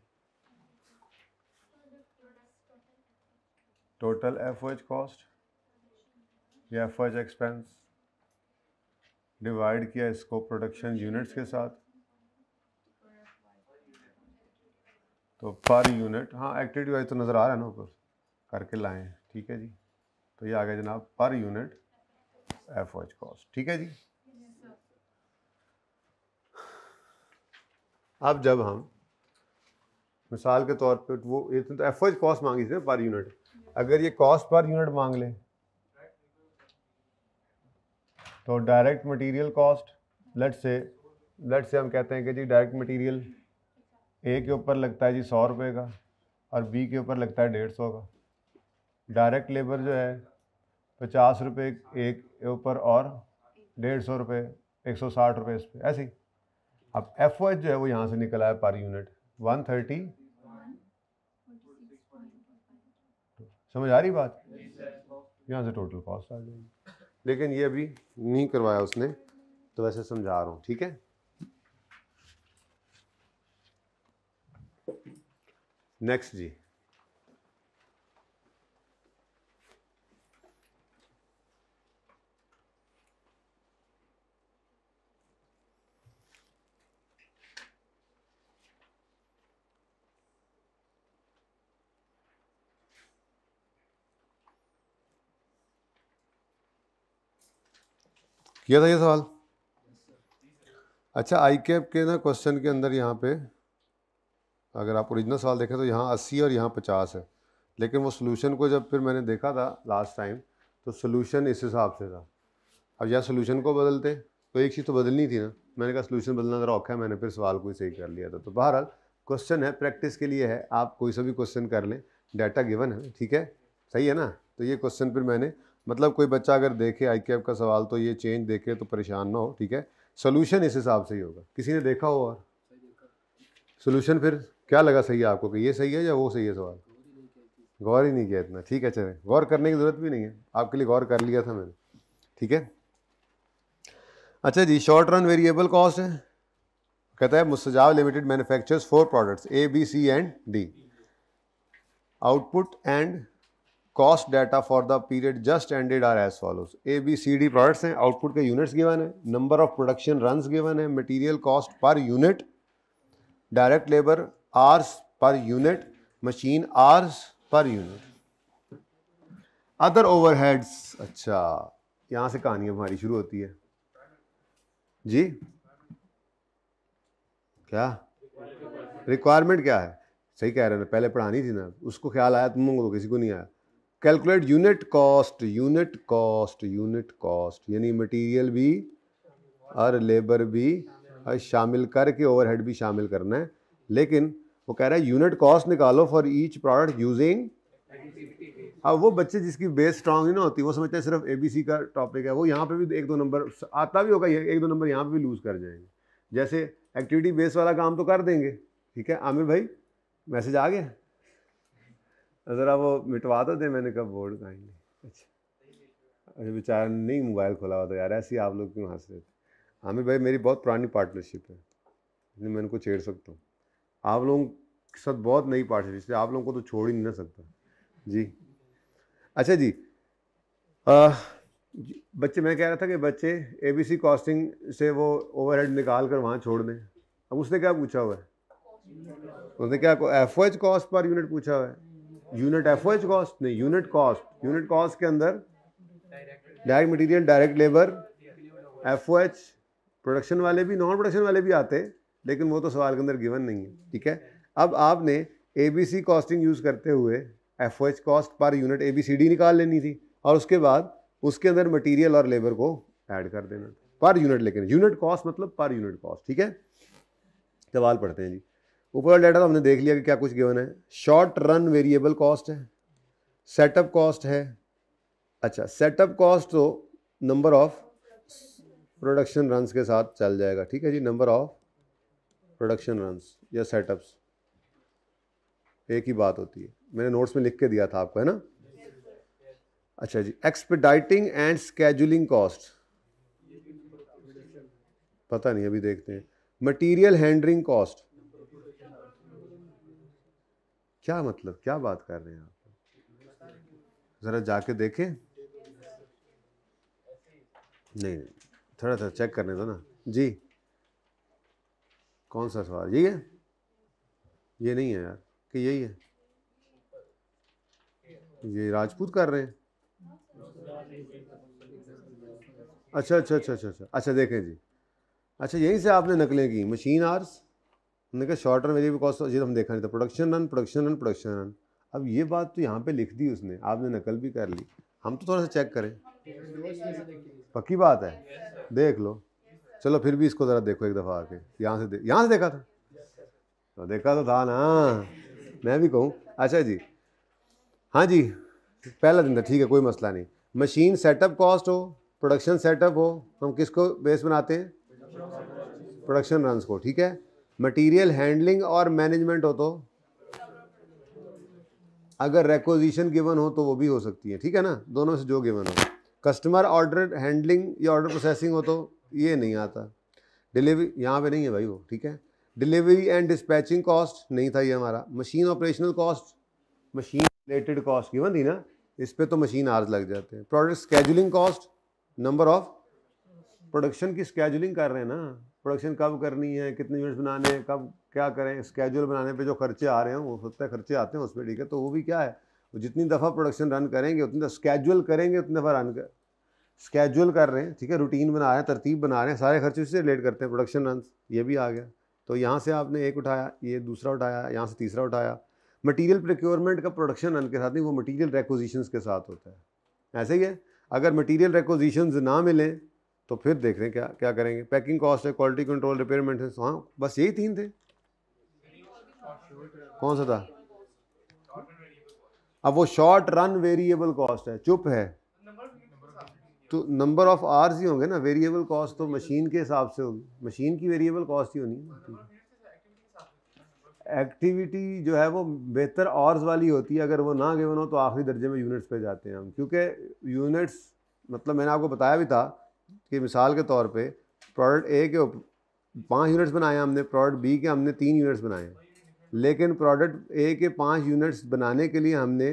Speaker 1: टोटल एफ एच कॉस्ट ये एफ एच एक्सपेंस डिवाइड किया इसको प्रोडक्शन यूनिट्स के साथ तो पर यूनिट हाँ एक्टिविटी वाइज तो नज़र आ रहा है ना ऊपर करके लाए हैं ठीक है जी तो ये आ गया जनाब per unit F wise cost ठीक है जी अब जब हम मिसाल के तौर पे वो ये तो एफ वाइज कॉस्ट मांगी थी पर यूनिट अगर ये कॉस्ट पर यूनिट मांग लें तो direct material cost let's say let's say हम कहते हैं कि जी डायरेक्ट मटेरियल ए के ऊपर लगता है जी सौ रुपये का और बी के ऊपर लगता है डेढ़ सौ का डायरेक्ट लेबर जो है पचास रुपये एक के ऊपर और डेढ़ सौ रुपये एक सौ साठ रुपये इस पर ऐसे ही अब एफ ओ एच जो है वो यहाँ से निकला है पर यूनिट वन थर्टी समझ आ रही बात यहाँ से टोटल कॉस्ट आ जाएगी लेकिन ये अभी नहीं करवाया उसने तो वैसे समझा रहा हूँ ठीक है नेक्स्ट जी किया था ये सवाल अच्छा आई कैप के ना क्वेश्चन के अंदर यहाँ पे अगर आप ओरिजिनल सवाल देखें तो यहाँ अस्सी और यहाँ पचास है लेकिन वो सोल्यूशन को जब फिर मैंने देखा था लास्ट टाइम तो सोल्यूशन इस हिसाब से था अब यह सोल्यूशन को बदलते तो एक चीज़ तो बदलनी थी ना मैंने कहा सोल्यूशन बदलना ज़रा औखा है मैंने फिर सवाल को ही सही कर लिया था तो बहरहाल क्वेश्चन है प्रैक्टिस के लिए है आप कोई सा भी क्वेश्चन कर लें डाटा गिवन है ठीक है सही है ना तो ये क्वेश्चन फिर मैंने मतलब कोई बच्चा अगर देखे आई के का सवाल तो ये चेंज देखे तो परेशान ना हो ठीक है सोल्यूशन इस हिसाब से ही होगा किसी ने देखा हो और सोल्यूशन फिर क्या लगा सही है आपको कि ये सही है या वो सही है सवाल गौर ही नहीं किया इतना ठीक है चले गौर करने की ज़रूरत भी नहीं है आपके लिए गौर कर लिया था मैंने ठीक है अच्छा जी शॉर्ट रन वेरिएबल कॉस्ट है कहता है मुस्तजाव limited manufactures four products A B C and D output and cost data for the period just ended are as follows A B C D products हैं आउटपुट के यूनिट्स गिवन है number of production run given है material cost per unit direct labour hours per unit machine hours per unit other overheads अच्छा यहाँ से कहानी हमारी शुरू होती है जी क्या रिक्वायरमेंट क्या है सही कह रहे हैं पहले पढ़ानी थी ना उसको ख्याल आया तुम लोगों को किसी को नहीं आया calculate unit cost unit cost unit cost यानी मटेरियल भी और लेबर भी और शामिल करके ओवरहेड भी शामिल करना है लेकिन वो कह रहा है यूनिट कॉस्ट निकालो फॉर ईच प्रोडक्ट यूजिंग अब वो बच्चे जिसकी बेस स्ट्रांग ही ना होती वो समझते हैं सिर्फ ए बी सी का टॉपिक है वो यहाँ पे भी एक दो नंबर आता भी होगा एक दो नंबर यहाँ पे भी लूज़ कर जाएंगे जैसे एक्टिविटी बेस वाला काम तो कर देंगे ठीक है आमिर भाई मैसेज आ गया ज़रा वो मिटवा तो दे मैंने कब बोर्ड काइंडली अच्छा अरे बेचारा नहीं मोबाइल खोला हुआ था यार ऐसे ही आप लोग क्यों हंस रहे थे आमिर भाई मेरी बहुत पुरानी पार्टनरशिप है मैं उनको छेड़ सकता हूँ आप लोगों के साथ बहुत नई पार्टनर इसलिए आप लोगों को तो छोड़ ही नहीं ना सकता जी अच्छा जी आ, बच्चे मैं कह रहा था कि बच्चे ए बी सी कॉस्टिंग से वो ओवरहेड निकाल कर वहाँ छोड़ दें अब उसने क्या पूछा हुआ है उसने क्या F O H cost per unit पूछा हुआ है unit F O H cost नहीं यूनिट कॉस्ट यूनिट कॉस्ट के अंदर direct material direct labour F O H production वाले भी नॉन प्रोडक्शन वाले भी आते लेकिन वो तो सवाल के अंदर गिवन नहीं है ठीक है अब आपने A B C costing use करते हुए F O H cost per unit A B C D निकाल लेनी थी और उसके बाद उसके अंदर मटीरियल और लेबर को ऐड कर देना पर यूनिट लेकिन यूनिट कॉस्ट मतलब पर यूनिट कॉस्ट ठीक है सवाल पढ़ते हैं जी ऊपर डाटा तो हमने देख लिया कि क्या कुछ गिवन है शॉर्ट रन वेरिएबल कॉस्ट है सेटअप कॉस्ट है अच्छा सेटअप कॉस्ट तो नंबर ऑफ प्रोडक्शन रन के साथ चल जाएगा ठीक है जी नंबर ऑफ प्रोडक्शन रन्स या सेटअप्स एक ही बात होती है मैंने नोट्स में लिख के दिया था आपको है ना अच्छा जी एक्सपेडाइटिंग एंड स्केजुलिंग कॉस्ट पता नहीं अभी देखते हैं मटेरियल हैंडलिंग कॉस्ट क्या मतलब क्या बात कर रहे हैं आप ज़रा जाके देखें नहीं थोड़ा सा चेक करने दो ना जी कौन सा सवाल यही है ये नहीं है यार कि यही है ये राजपूत कर रहे हैं अच्छा अच्छा अच्छा अच्छा अच्छा अच्छा देखें जी अच्छा यहीं से आपने नकलें की मशीन आर्स हमने कहा शॉर्ट रन वेरिएबल कॉस्ट जी हम देखा नहीं था production run production run production run अब ये बात तो यहाँ पे लिख दी उसने आपने नकल भी कर ली हम तो थोड़ा सा चेक करें पक्की बात है देख लो चलो फिर भी इसको ज़रा देखो एक दफ़ा आके यहाँ से दे यहाँ से देखा था तो देखा तो था ना मैं भी कहूँ अच्छा जी हाँ जी पहला दिन था ठीक है कोई मसला नहीं मशीन सेटअप कॉस्ट हो प्रोडक्शन सेटअप हो हम किसको बेस बनाते हैं प्रोडक्शन रन को ठीक है मटेरियल हैंडलिंग और मैनेजमेंट हो तो अगर रेकोजिशन गिवन हो तो वो भी हो सकती है ठीक है ना दोनों से जो गिवन हो कस्टमर ऑर्डर हैंडलिंग या ऑर्डर प्रोसेसिंग हो तो ये नहीं आता डिलीवरी यहाँ पे नहीं है भाई वो ठीक है डिलीवरी एंड डिस्पैचिंग कॉस्ट नहीं था ये हमारा machine operational cost machine related cost की थी ना इस पर तो मशीन आर्ज लग जाते हैं product scheduling cost number of production की स्केजुलिंग कर रहे हैं ना प्रोडक्शन कब करनी है कितने यूनिट्स बनाने हैं कब क्या करें स्केजुअल बनाने पे जो खर्चे आ रहे हैं वो सत्तर खर्चे आते हैं उस पर ठीक है तो वो भी क्या है जितनी दफ़ा प्रोडक्शन रन करेंगे उतनी दफ़ा स्केजुअल करेंगे उतनी दफ़ा रन कर स्केजुअल कर रहे हैं ठीक है रूटीन बना रहे हैं तरतीब बना रहे हैं सारे खर्चे उससे रिलेट करते हैं प्रोडक्शन रन ये भी आ गया तो यहाँ से आपने एक उठाया ये दूसरा उठाया यहाँ से तीसरा उठाया मटीरियल प्रिक्योरमेंट का प्रोडक्शन रन के साथ नहीं वो मटीरियल रेकोजिशन के साथ होता है ऐसे ही है अगर मटीरियल रेकोजिशन ना मिलें तो फिर देख रहे हैं क्या क्या करेंगे पैकिंग कॉस्ट है क्वालिटी कंट्रोल रिपेयर मेंटेनेंस हाँ बस यही तीन थे कौन सा था अब वो शॉर्ट रन वेरिएबल कॉस्ट है चुप है तो नंबर ऑफ आवर्स ही होंगे ना वेरिएबल कॉस्ट तो मशीन के हिसाब से होगी मशीन की वेरिएबल कॉस्ट ही होनी है एक्टिविटी जो है वो बेहतर आवर्स वाली होती है अगर वो ना गिवन हो तो आखिरी दर्जे में यूनिट्स पे जाते हैं हम क्योंकि यूनिट्स मतलब मैंने आपको बताया भी था कि मिसाल के तौर पे प्रोडक्ट ए के पाँच यूनिट्स बनाए हमने प्रोडक्ट बी के हमने तीन यूनिट्स बनाए लेकिन प्रोडक्ट ए के पाँच यूनिट्स बनाने के लिए हमने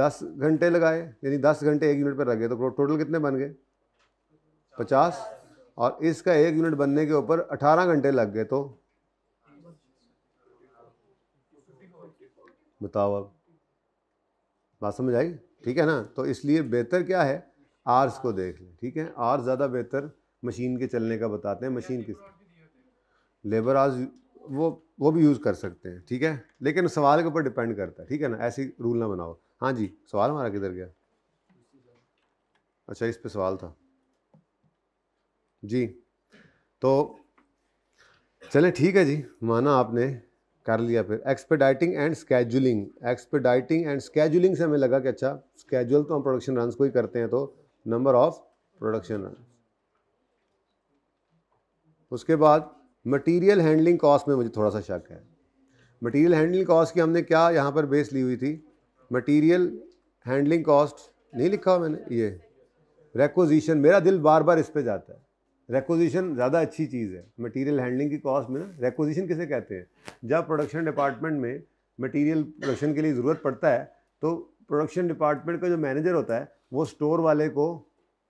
Speaker 1: दस घंटे लगाए यानी दस घंटे एक यूनिट पर लगे तो टोटल कितने बन गए पचास और इसका एक यूनिट बनने के ऊपर अठारह घंटे लग गए तो बताओ अब बात समझ आई ठीक है ना तो इसलिए बेहतर क्या है आर्स को देख लें ठीक है आर्स ज़्यादा बेहतर मशीन के चलने का बताते हैं मशीन किस लेबर आज वो वो भी यूज़ कर सकते हैं ठीक है लेकिन सवाल के ऊपर डिपेंड करता है ठीक है ना ऐसी रूल ना बनाओ हाँ जी सवाल हमारा किधर गया अच्छा इस पे सवाल था जी तो चले ठीक है जी माना आपने कर लिया फिर expediting and scheduling expediting and scheduling से हमें लगा कि अच्छा स्केजुअल तो हम प्रोडक्शन रन को ही करते हैं तो नंबर ऑफ प्रोडक्शन रन उसके बाद मटेरियल हैंडलिंग कॉस्ट में मुझे थोड़ा सा शक है मटेरियल हैंडलिंग कॉस्ट की हमने क्या यहाँ पर बेस ली हुई थी मटेरियल हैंडलिंग कॉस्ट नहीं लिखा मैंने ये रेकोजिशन मेरा दिल बार बार इस पे जाता है रेकोजिशन ज़्यादा अच्छी चीज़ है मटेरियल हैंडलिंग की कॉस्ट में ना रेकोजिशन किसे कहते हैं जब प्रोडक्शन डिपार्टमेंट में मटेरियल प्रोडक्शन के लिए ज़रूरत पड़ता है तो प्रोडक्शन डिपार्टमेंट का जो मैनेजर होता है वो स्टोर वाले को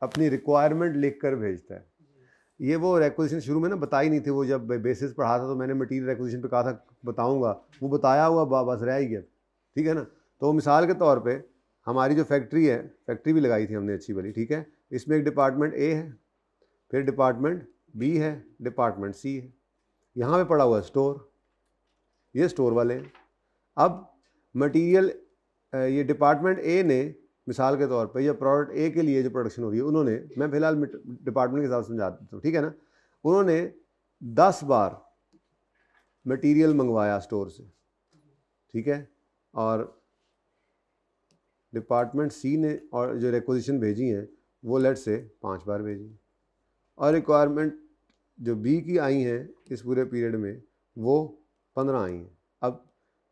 Speaker 1: अपनी रिक्वायरमेंट लिख कर भेजता है ये वो रेकोजिशन शुरू में ना बता ही नहीं थी वो जब बेसिस पढ़ा था तो मैंने मटीरियल रेकोजिशन पर कहा था बताऊँगा वो बताया हुआ बस रह ही गया ठीक है ना तो मिसाल के तौर पे हमारी जो फैक्ट्री है फैक्ट्री भी लगाई थी हमने अच्छी वाली ठीक है इसमें एक डिपार्टमेंट ए है फिर डिपार्टमेंट बी है डिपार्टमेंट सी है यहाँ पे पड़ा हुआ स्टोर ये स्टोर वाले हैं अब मटेरियल ये डिपार्टमेंट ए ने मिसाल के तौर पे या प्रोडक्ट ए के लिए जो प्रोडक्शन हो रही है उन्होंने मैं फिलहाल डिपार्टमेंट के हिसाब से समझा देता हूँ ठीक है ना उन्होंने दस बार मटेरियल मंगवाया स्टोर से ठीक है और डिपार्टमेंट सी ने और जो रिक्वजिशन भेजी हैं वो लेट से पाँच बार भेजी और रिक्वायरमेंट जो बी की आई हैं इस पूरे पीरियड में वो पंद्रह आई हैं अब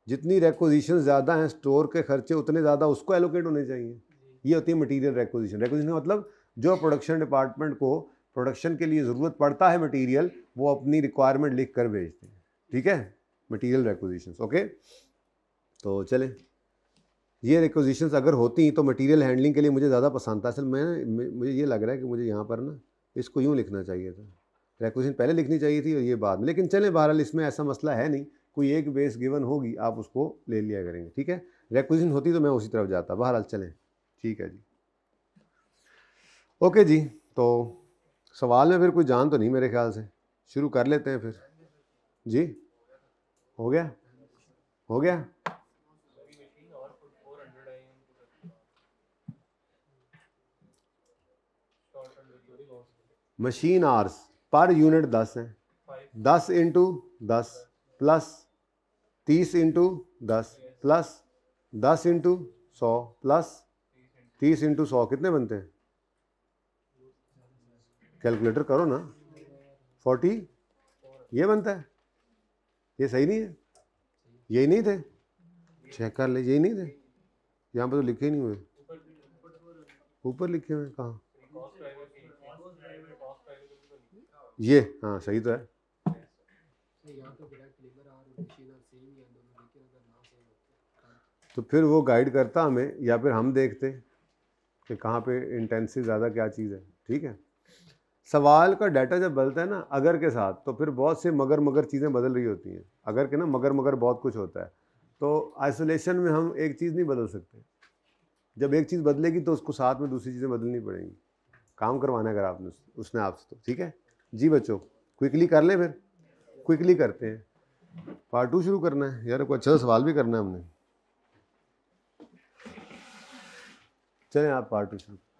Speaker 1: जितनी रेकोजिशन ज़्यादा हैं स्टोर के खर्चे उतने ज़्यादा उसको एलोकेट होने चाहिए ये होती है मटीरियल रेकोजिशन रेकोजिशन का मतलब जो प्रोडक्शन डिपार्टमेंट को प्रोडक्शन के लिए ज़रूरत पड़ता है मटीरियल वो अपनी रिक्वायरमेंट लिख कर भेजते हैं ठीक है मटीरियल रेकोजिशन ओके तो चले ये रिक्वजिशन अगर होती तो मटेरियल हैंडलिंग के लिए मुझे ज़्यादा पसंद था असल मैं मुझे ये लग रहा है कि मुझे यहाँ पर ना इसको यूँ लिखना चाहिए था रिक्वजिशन पहले लिखनी चाहिए थी और ये बाद में लेकिन चलें बहरहाल इसमें ऐसा मसला है नहीं कोई एक बेस गिवन होगी आप उसको ले लिया करेंगे ठीक है रिक्वजिशन होती तो मैं उसी तरफ जाता बहरहाल चलें ठीक है जी ओके जी तो सवाल में फिर कोई जान तो नहीं मेरे ख्याल से शुरू कर लेते हैं फिर जी हो गया हो गया मशीन आर्स पर यूनिट दस है दस इंटू दस प्लस तीस इंटू दस प्लस दस इंटू सौ प्लस तीस इंटू सौ कितने बनते हैं कैलकुलेटर करो ना फोर्टी ये बनता है ये सही नहीं है यही नहीं थे चेक कर ले यही नहीं थे यहाँ पर तो लिखे नहीं हुए ऊपर लिखे हुए कहाँ ये हाँ सही तो है तो फिर वो गाइड करता हमें या फिर हम देखते कि कहाँ पे इंटेंसिव ज़्यादा क्या चीज़ है ठीक है सवाल का डाटा जब बदलता है ना अगर के साथ तो फिर बहुत से मगर मगर चीज़ें बदल रही होती हैं अगर के ना मगर मगर बहुत कुछ होता है तो आइसोलेशन में हम एक चीज़ नहीं बदल सकते जब एक चीज़ बदलेगी तो उसको साथ में दूसरी चीज़ें बदलनी पड़ेंगी काम करवाना अगर आपने उसने आपसे तो ठीक है जी बच्चों क्विकली कर ले फिर क्विकली करते हैं पार्ट टू शुरू करना है यार कोई अच्छा सवाल भी करना है हमने चलें आप पार्ट टू शुरू